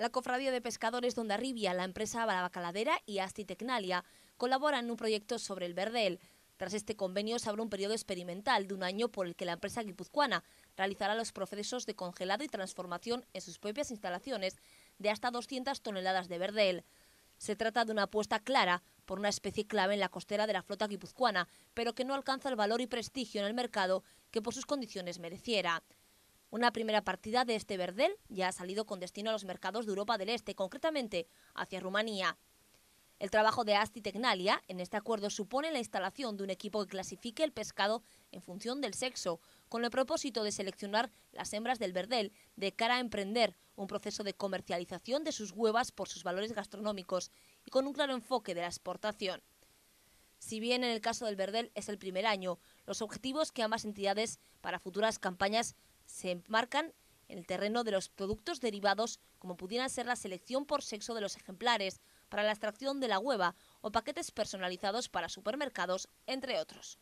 La Cofradía de Pescadores arribia la empresa Balabacaladera y Asti Tecnalia colaboran en un proyecto sobre el verdel. Tras este convenio se abre un periodo experimental de un año por el que la empresa guipuzcoana realizará los procesos de congelado y transformación en sus propias instalaciones de hasta 200 toneladas de verdel. Se trata de una apuesta clara por una especie clave en la costera de la flota guipuzcoana, pero que no alcanza el valor y prestigio en el mercado que por sus condiciones mereciera. Una primera partida de este verdel ya ha salido con destino a los mercados de Europa del Este, concretamente hacia Rumanía. El trabajo de Asti Tecnalia en este acuerdo supone la instalación de un equipo que clasifique el pescado en función del sexo, con el propósito de seleccionar las hembras del verdel de cara a emprender un proceso de comercialización de sus huevas por sus valores gastronómicos y con un claro enfoque de la exportación. Si bien en el caso del verdel es el primer año, los objetivos que ambas entidades para futuras campañas se enmarcan en el terreno de los productos derivados, como pudieran ser la selección por sexo de los ejemplares, para la extracción de la hueva o paquetes personalizados para supermercados, entre otros.